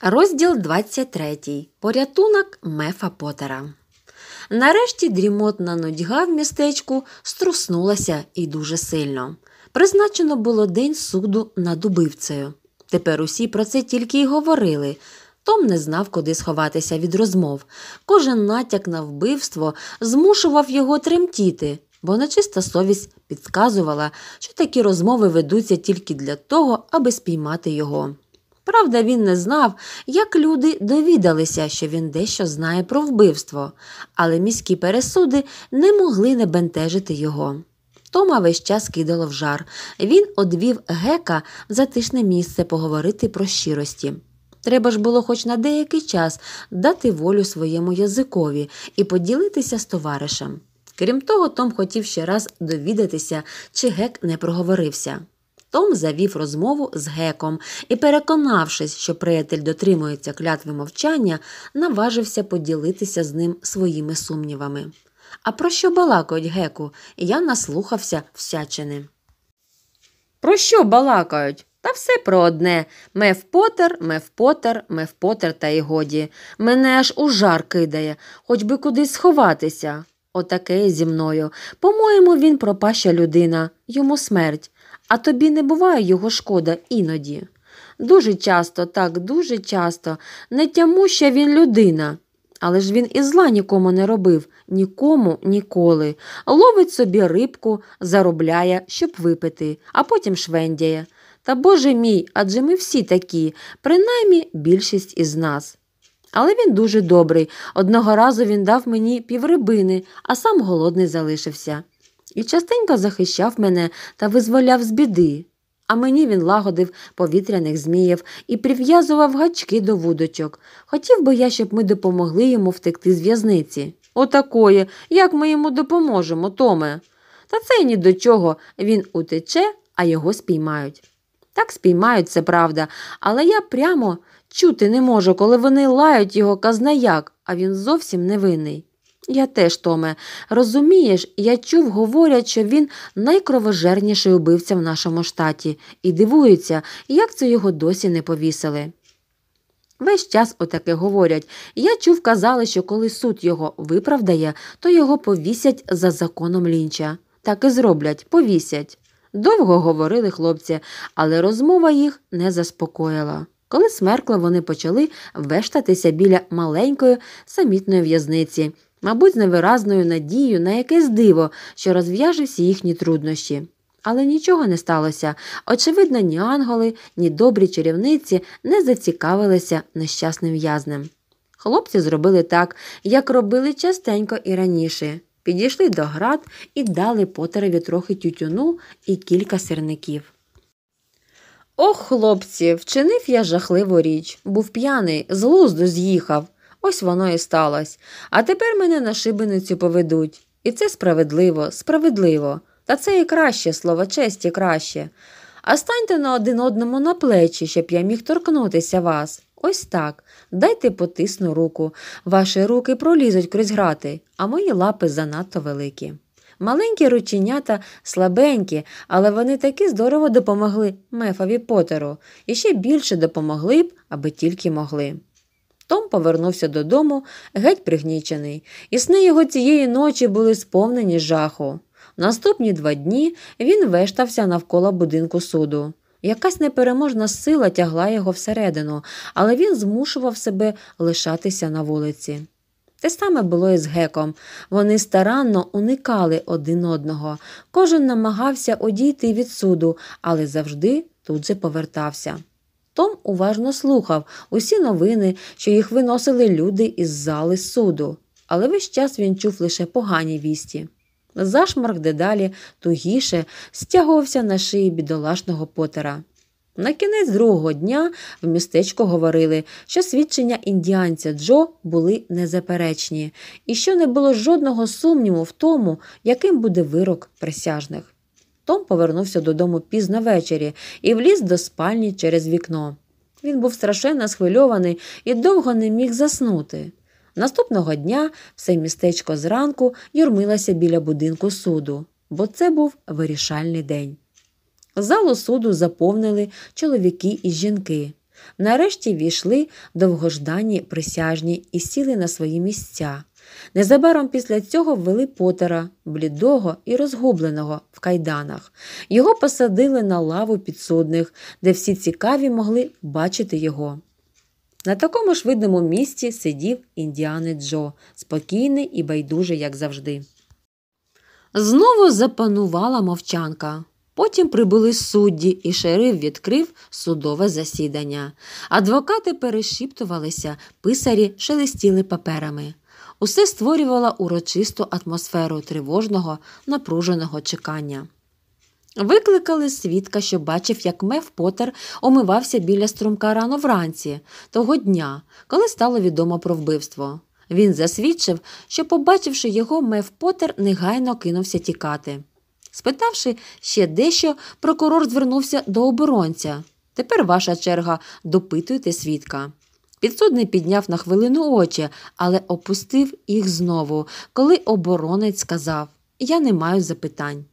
Розділ 23. Порятунок Мефа Потера Нарешті дрімотна нудьга в містечку струснулася і дуже сильно. Призначено було день суду над убивцею. Тепер усі про це тільки й говорили. Том не знав, куди сховатися від розмов. Кожен натяк на вбивство змушував його тремтіти, бо нечиста совість підказувала, що такі розмови ведуться тільки для того, аби спіймати його. Правда, він не знав, як люди довідалися, що він дещо знає про вбивство, але міські пересуди не могли не бентежити його. Тома весь час кидало в жар. Він одвів гека в затишне місце поговорити про щирості. Треба ж було хоч на деякий час дати волю своєму язикові і поділитися з товаришем. Крім того, Том хотів ще раз довідатися, чи гек не проговорився. Том завів розмову з геком і, переконавшись, що приятель дотримується клятви мовчання, наважився поділитися з ним своїми сумнівами. А про що балакають геку? Я наслухався всячини. Про що балакають? Та все про одне Меф Поттер, Меф Поттер, Меф потер, та й годі. Мене аж у жар кидає, хоч би кудись сховатися. Отаке зі мною. По-моєму, він пропаща людина, йому смерть. А тобі не буває його шкода іноді. Дуже часто, так, дуже часто, не тяму, що він людина. Але ж він і зла нікому не робив, нікому ніколи. Ловить собі рибку, заробляє, щоб випити, а потім швендяє. Та Боже мій, адже ми всі такі, принаймні більшість із нас. Але він дуже добрий. Одного разу він дав мені піврибини, а сам голодний залишився і частенько захищав мене та визволяв з біди. А мені він лагодив повітряних зміїв і прив'язував гачки до вудочок. Хотів би я, щоб ми допомогли йому втекти з в'язниці. Отакоє, як ми йому допоможемо, Томе. Та це й ні до чого він утече, а його спіймають. Так спіймають, це правда, але я прямо чути не можу, коли вони лають його казнаяк, а він зовсім невинний. Я теж, Томе, розумієш, я чув, говорять, що він найкровожерніший убивця в нашому штаті, і дивуються, як це його досі не повісили. Весь час отаке говорять. Я чув, казали, що коли суд його виправдає, то його повісять за законом лінча. Так і зроблять, повісять. Довго говорили хлопці, але розмова їх не заспокоїла. Коли смеркла, вони почали вештатися біля маленької самітної в'язниці, мабуть, з невиразною надією на якесь диво, що розв'яже всі їхні труднощі. Але нічого не сталося. Очевидно, ні анголи, ні добрі чарівниці не зацікавилися нещасним в'язнем. Хлопці зробили так, як робили частенько і раніше. Підійшли до град і дали потереві трохи тютюну і кілька сирників. Ох, хлопці, вчинив я жахливу річ. Був п'яний, з глузду з'їхав. Ось воно і сталося. А тепер мене на шибеницю поведуть. І це справедливо, справедливо. Та це і краще слово честі краще. А станьте на один одному на плечі, щоб я міг торкнутися вас. Ось так. Дайте потисну руку. Ваші руки пролізуть крізь грати, а мої лапи занадто великі. Маленькі рученята слабенькі, але вони таки здорово допомогли мефові Потеру і ще більше допомогли б, аби тільки могли. Том повернувся додому, геть пригнічений, і сни його цієї ночі були сповнені жаху. Наступні два дні він вештався навколо будинку суду. Якась непереможна сила тягла його всередину, але він змушував себе лишатися на вулиці. Те саме було і з геком. Вони старанно уникали один одного. Кожен намагався одійти від суду, але завжди тут же повертався. Том уважно слухав усі новини, що їх виносили люди із зали суду, але весь час він чув лише погані вісті. Зашмарк дедалі тугіше стягувався на шиї бідолашного Потера. На кінець другого дня в містечку говорили, що свідчення індіанця Джо були незаперечні, і що не було жодного сумніву в тому, яким буде вирок присяжних. Том повернувся додому пізно ввечері і вліз до спальні через вікно. Він був страшенно схвильований і довго не міг заснути. Наступного дня все містечко зранку юрмилося біля будинку суду, бо це був вирішальний день. Залу суду заповнили чоловіки і жінки. Нарешті війшли довгожданні присяжні і сіли на свої місця. Незабаром після цього ввели Потера, блідого і розгубленого в кайданах. Його посадили на лаву підсудних, де всі цікаві могли бачити його. На такому ж видному місці сидів індіани Джо, спокійний і байдужий, як завжди. Знову запанувала мовчанка. Потім прибули судді, і шериф відкрив судове засідання. Адвокати перешіптувалися, писарі шелестіли паперами. Усе створювало урочисту атмосферу тривожного, напруженого чекання. Викликали свідка, що бачив, як Меф Поттер омивався біля струмка рано вранці, того дня, коли стало відомо про вбивство. Він засвідчив, що, побачивши його, Меф Поттер негайно кинувся тікати. Спитавши ще дещо, прокурор звернувся до оборонця. Тепер ваша черга допитуйте свідка. Підсудний підняв на хвилину очі, але опустив їх знову, коли оборонець сказав Я не маю запитань.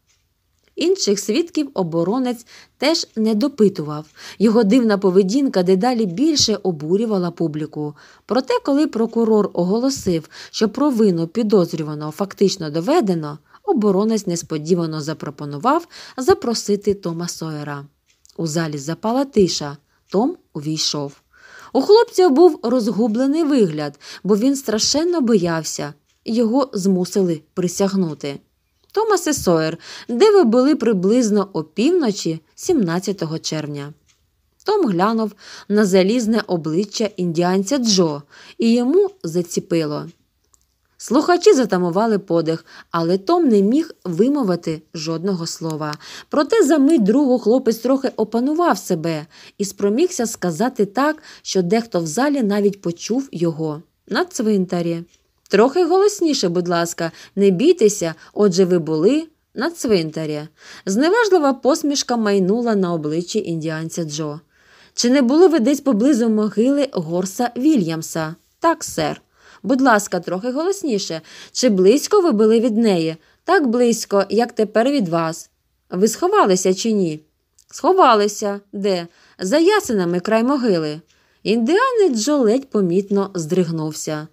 Інших свідків оборонець теж не допитував. Його дивна поведінка дедалі більше обурювала публіку. Проте, коли прокурор оголосив, що провину підозрюваного фактично доведено оборонець несподівано запропонував запросити Тома Сойера. У залі запала тиша. Том увійшов. У хлопця був розгублений вигляд, бо він страшенно боявся, його змусили присягнути. Томас і Сойер, де ви були приблизно опівночі, 17 червня. Том глянув на залізне обличчя індіанця Джо, і йому заціпило. Слухачі затамували подих, але Том не міг вимовити жодного слова. Проте за мить другу хлопець трохи опанував себе і спромігся сказати так, що дехто в залі навіть почув його на цвинтарі. Трохи голосніше, будь ласка, не бійтеся, отже, ви були на цвинтарі. Зневажлива посмішка майнула на обличчі індіанця Джо. Чи не були ви десь поблизу могили Горса Вільямса? Так, сер. Будь ласка, трохи голосніше. Чи близько ви були від неї? Так близько, як тепер від вас. Ви сховалися чи ні? Сховалися. Де? За Ясинами край могили. Індіанець Джо ледь помітно здригнувся.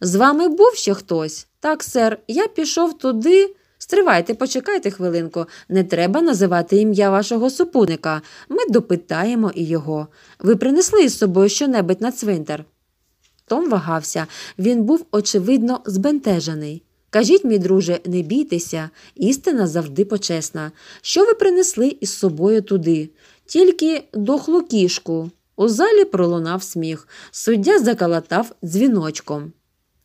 З вами був ще хтось? Так, сер, я пішов туди. Стривайте, почекайте хвилинку, не треба називати ім'я вашого супутника. Ми допитаємо і його. Ви принесли із собою щонебудь на цвинтар. Том вагався. Він був, очевидно, збентежений. Кажіть, мій друже, не бійтеся, істина завжди почесна. Що ви принесли із собою туди? Тільки дохлу кішку. У залі пролунав сміх. Суддя закалатав дзвіночком.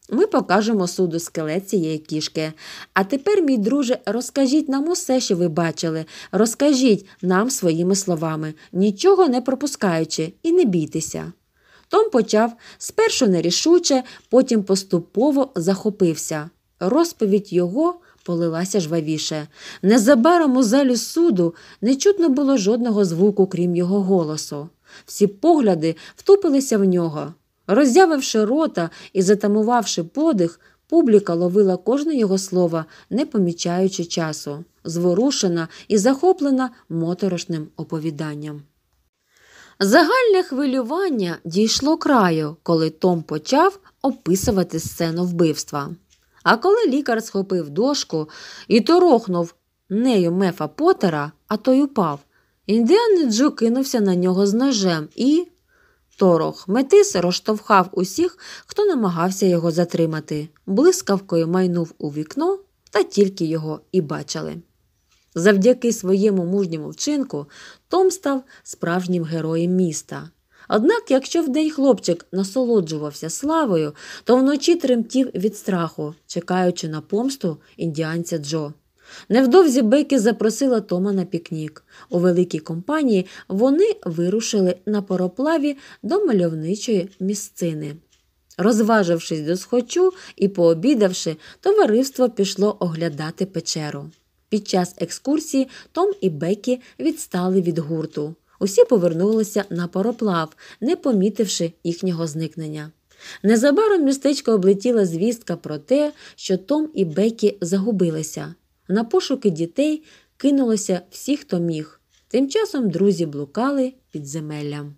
Ми покажемо суду скелет цієї кішки. А тепер, мій друже, розкажіть нам усе, що ви бачили, розкажіть нам своїми словами, нічого не пропускаючи, і не бійтеся. Том почав спершу нерішуче, потім поступово захопився. Розповідь його полилася жвавіше. Незабаром у залі суду не чутно було жодного звуку, крім його голосу. Всі погляди втупилися в нього. Роззявивши рота і затамувавши подих, публіка ловила кожне його слово, не помічаючи часу, зворушена і захоплена моторошним оповіданням. Загальне хвилювання дійшло краю, коли Том почав описувати сцену вбивства. А коли лікар схопив дошку і торохнув нею мефа Потера, а той упав, індіан Джо кинувся на нього з ножем і. Торох метис розштовхав усіх, хто намагався його затримати. Блискавкою майнув у вікно, та тільки його і бачили. Завдяки своєму мужньому вчинку Том став справжнім героєм міста. Однак, якщо вдень хлопчик насолоджувався славою, то вночі тремтів від страху, чекаючи на помсту індіанця Джо. Невдовзі Бекі запросила Тома на пікнік. У великій компанії вони вирушили на пароплаві до мальовничої місцини. Розважившись до схочу і пообідавши, товариство пішло оглядати печеру. Під час екскурсії Том і Бекі відстали від гурту. Усі повернулися на пароплав, не помітивши їхнього зникнення. Незабаром містечко облетіла звістка про те, що Том і Бекі загубилися. На пошуки дітей кинулося всі, хто міг. Тим часом друзі блукали під земеллям.